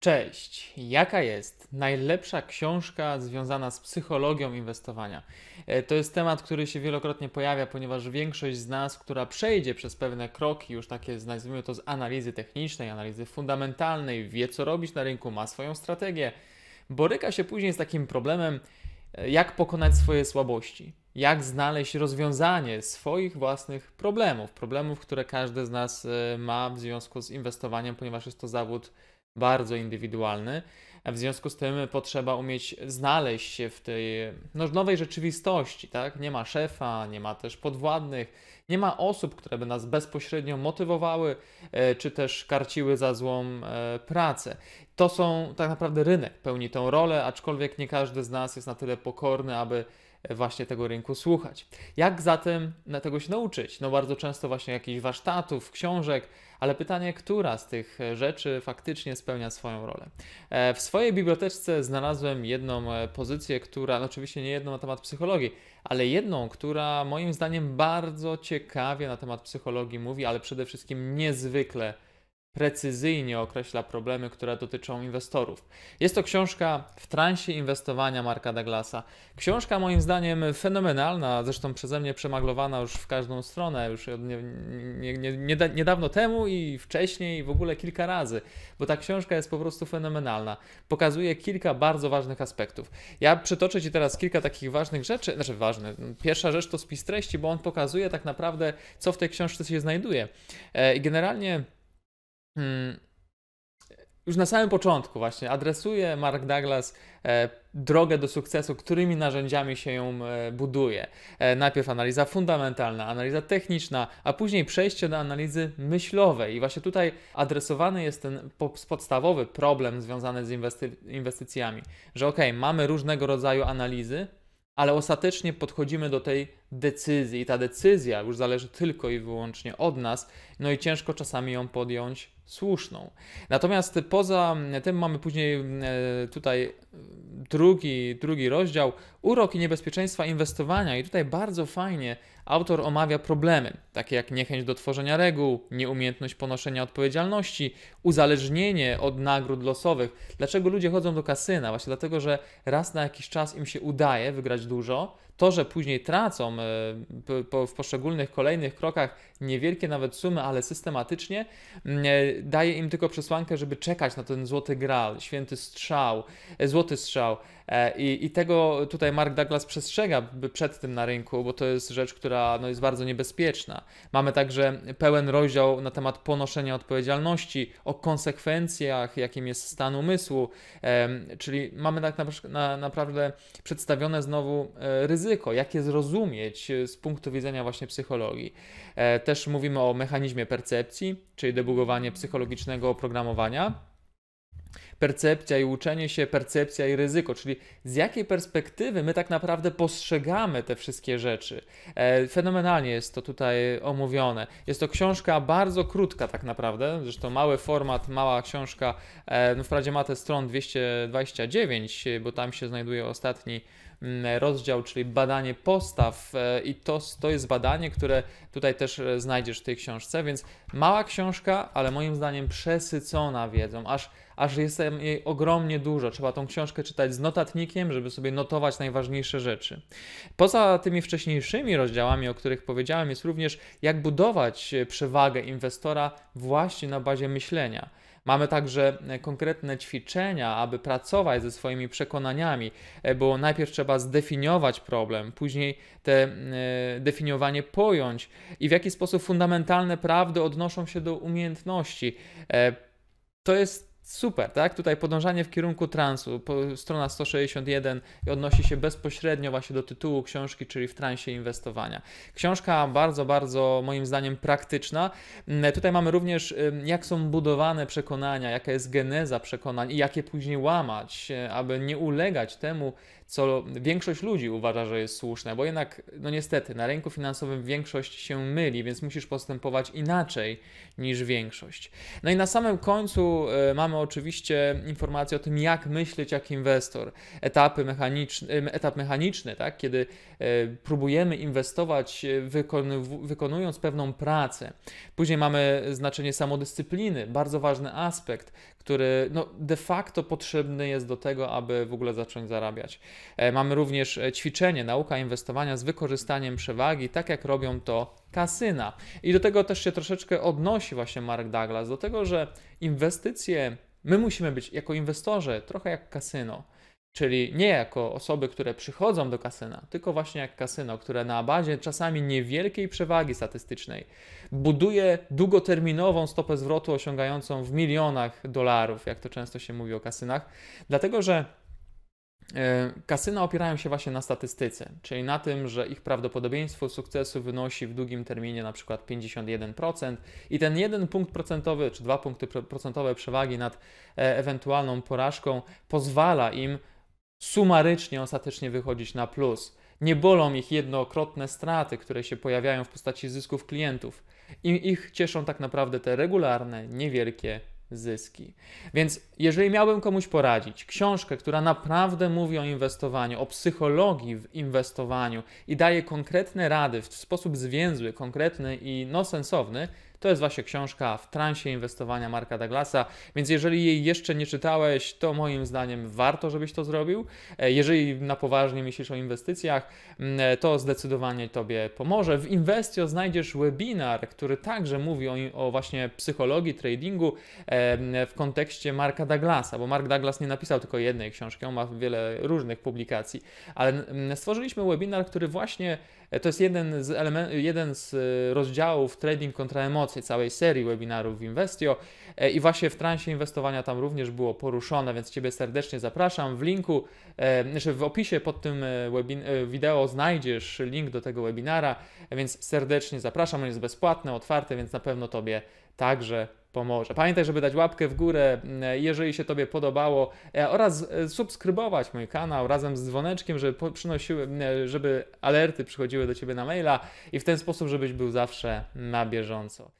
Cześć, jaka jest najlepsza książka związana z psychologią inwestowania? E, to jest temat, który się wielokrotnie pojawia, ponieważ większość z nas, która przejdzie przez pewne kroki, już takie nazwijmy to z analizy technicznej, analizy fundamentalnej, wie co robić na rynku, ma swoją strategię, boryka się później z takim problemem, e, jak pokonać swoje słabości, jak znaleźć rozwiązanie swoich własnych problemów, problemów, które każdy z nas e, ma w związku z inwestowaniem, ponieważ jest to zawód bardzo indywidualny. W związku z tym potrzeba umieć znaleźć się w tej no, nowej rzeczywistości, tak? Nie ma szefa, nie ma też podwładnych, nie ma osób, które by nas bezpośrednio motywowały, e, czy też karciły za złą e, pracę. To są tak naprawdę rynek pełni tą rolę, aczkolwiek nie każdy z nas jest na tyle pokorny, aby właśnie tego rynku słuchać. Jak zatem na tego się nauczyć? No bardzo często właśnie jakichś warsztatów, książek, ale pytanie, która z tych e, rzeczy faktycznie spełnia swoją rolę. E, w swojej biblioteczce znalazłem jedną e, pozycję, która, no oczywiście nie jedną na temat psychologii, ale jedną, która moim zdaniem bardzo ciekawie na temat psychologii mówi, ale przede wszystkim niezwykle precyzyjnie określa problemy, które dotyczą inwestorów. Jest to książka w transie inwestowania Marka Douglasa. Książka moim zdaniem fenomenalna, zresztą przeze mnie przemaglowana już w każdą stronę, już nie, nie, nie, niedawno temu i wcześniej w ogóle kilka razy, bo ta książka jest po prostu fenomenalna. Pokazuje kilka bardzo ważnych aspektów. Ja przytoczę Ci teraz kilka takich ważnych rzeczy, znaczy ważne. Pierwsza rzecz to spis treści, bo on pokazuje tak naprawdę, co w tej książce się znajduje. E, I generalnie Hmm, już na samym początku właśnie adresuje Mark Douglas e, drogę do sukcesu, którymi narzędziami się ją e, buduje. E, najpierw analiza fundamentalna, analiza techniczna, a później przejście do analizy myślowej. I właśnie tutaj adresowany jest ten podstawowy problem związany z inwestycjami, że ok, mamy różnego rodzaju analizy, ale ostatecznie podchodzimy do tej decyzji i ta decyzja już zależy tylko i wyłącznie od nas, no i ciężko czasami ją podjąć słuszną. Natomiast poza tym mamy później mm, e, tutaj mm, drugi, drugi rozdział, urok i niebezpieczeństwa inwestowania. I tutaj bardzo fajnie autor omawia problemy, takie jak niechęć do tworzenia reguł, nieumiejętność ponoszenia odpowiedzialności, uzależnienie od nagród losowych. Dlaczego ludzie chodzą do kasyna? Właśnie dlatego, że raz na jakiś czas im się udaje wygrać dużo, to, że później tracą e, w poszczególnych kolejnych krokach niewielkie nawet sumy, ale systematycznie, mm, e, daje im tylko przesłankę, żeby czekać na ten złoty gral, święty strzał, e, złoty strzał, E, I, I, tego tutaj Mark Douglas przestrzega przed tym na rynku, bo to jest rzecz, która no, jest bardzo niebezpieczna. Mamy także pełen rozdział na temat ponoszenia odpowiedzialności, o konsekwencjach, jakim jest stan umysłu, czyli mamy tak na, naprawdę przedstawione znowu e, ryzyko, jak je zrozumieć e, z punktu widzenia właśnie psychologii. Też mówimy o mechanizmie percepcji, czyli debugowanie psychologicznego oprogramowania percepcja i uczenie się, percepcja i ryzyko, czyli z jakiej perspektywy my tak naprawdę postrzegamy te wszystkie rzeczy. E, fenomenalnie jest to tutaj omówione. Jest to książka bardzo krótka tak naprawdę, zresztą mały format, mała książka, e, no wprawdzie ma te stron 229, bo tam się znajduje ostatni mm, rozdział, czyli badanie postaw, e, i to, to jest badanie, które tutaj też e, znajdziesz w tej książce, więc mała książka, ale moim zdaniem przesycona wiedzą, aż a że jej ogromnie dużo. Trzeba tą książkę czytać z notatnikiem, żeby sobie notować najważniejsze rzeczy. Poza tymi wcześniejszymi rozdziałami, o których powiedziałem, jest również jak budować e, przewagę inwestora właśnie na bazie myślenia. Mamy także e, konkretne ćwiczenia, aby pracować ze swoimi przekonaniami, e, bo najpierw trzeba zdefiniować problem, później te definiowanie pojąć i w jaki sposób fundamentalne prawdy odnoszą się do umiejętności. To jest Super, tak? Tutaj podążanie w kierunku transu, strona 161 i odnosi się bezpośrednio właśnie do tytułu książki, czyli w transie inwestowania. Książka bardzo, bardzo moim zdaniem praktyczna. Mm, tutaj mamy również jak są budowane przekonania, jaka jest geneza przekonań i jakie później łamać, e, aby nie ulegać temu, co większość ludzi uważa, że jest słuszne, bo jednak, no niestety, na rynku finansowym większość się myli, więc musisz postępować inaczej niż większość. No i na samym końcu e, mamy oczywiście informacje o tym, jak myśleć jak inwestor, etapy mechaniczne, etap mechaniczny, tak? kiedy e, próbujemy inwestować e, wykonując pewną pracę. Później mamy znaczenie samodyscypliny, bardzo ważny aspekt, który no, de facto potrzebny jest do tego, aby w ogóle zacząć zarabiać. E, mamy również ćwiczenie, nauka inwestowania z wykorzystaniem przewagi, tak jak robią to kasyna. I do tego też się troszeczkę odnosi właśnie Mark Douglas, do tego, że inwestycje My musimy być jako inwestorzy trochę jak kasyno, czyli nie jako osoby, które przychodzą do kasyna, tylko właśnie jak kasyno, które na bazie czasami niewielkiej przewagi statystycznej buduje długoterminową stopę zwrotu osiągającą w milionach dolarów, jak to często się mówi o kasynach, dlatego że E, kasyna opierają się właśnie na statystyce, czyli na tym, że ich prawdopodobieństwo sukcesu wynosi w długim terminie na przykład 51% i ten jeden punkt procentowy czy dwa punkty procentowe przewagi nad e, ewentualną porażką pozwala im sumarycznie, ostatecznie wychodzić na plus. Nie bolą ich jednokrotne straty, które się pojawiają w postaci zysków klientów. Im ich cieszą tak naprawdę te regularne, niewielkie zyski. Więc jeżeli miałbym komuś poradzić książkę, która naprawdę mówi o inwestowaniu, o psychologii w inwestowaniu i daje konkretne rady w sposób zwięzły, konkretny i no sensowny, to jest właśnie książka w transie inwestowania Marka Douglasa, więc jeżeli jej jeszcze nie czytałeś, to moim zdaniem warto, żebyś to zrobił. E, jeżeli na poważnie myślisz o inwestycjach, mm, e, to zdecydowanie Tobie pomoże. W Investio znajdziesz webinar, który także mówi o, o właśnie psychologii tradingu e, w kontekście Marka Douglasa, bo Mark Douglas nie napisał tylko jednej książki, on ma wiele różnych publikacji, ale mm, stworzyliśmy webinar, który właśnie to jest jeden z, element, jeden z rozdziałów trading kontra emocje całej serii webinarów w Investio e, i właśnie w transie inwestowania tam również było poruszone, więc Ciebie serdecznie zapraszam. W linku, e, znaczy w opisie pod tym e, wideo znajdziesz link do tego webinara, więc serdecznie zapraszam. On jest bezpłatny, otwarty, więc na pewno Tobie także pomoże. Pamiętaj, żeby dać łapkę w górę, jeżeli się Tobie podobało, oraz subskrybować mój kanał razem z dzwoneczkiem, żeby przynosiły, żeby alerty przychodziły do Ciebie na maila i w ten sposób, żebyś był zawsze na bieżąco.